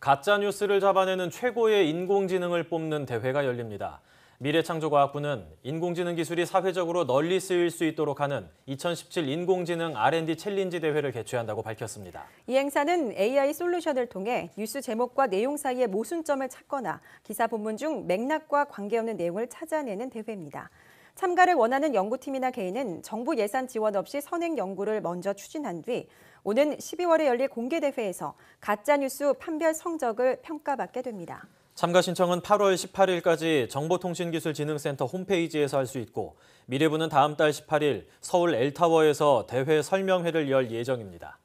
가짜 뉴스를 잡아내는 최고의 인공지능을 뽑는 대회가 열립니다. 미래창조과학부는 인공지능 기술이 사회적으로 널리 쓰일 수 있도록 하는 2017 인공지능 R&D 챌린지 대회를 개최한다고 밝혔습니다. 이 행사는 AI 솔루션을 통해 뉴스 제목과 내용 사이의 모순점을 찾거나 기사 본문 중 맥락과 관계없는 내용을 찾아내는 대회입니다. 참가를 원하는 연구팀이나 개인은 정부 예산 지원 없이 선행 연구를 먼저 추진한 뒤 오는 12월에 열릴 공개 대회에서 가짜뉴스 판별 성적을 평가받게 됩니다. 참가 신청은 8월 18일까지 정보통신기술진흥센터 홈페이지에서 할 수 있고 미래부는 다음 달 18일 서울 엘타워에서 대회 설명회를 열 예정입니다.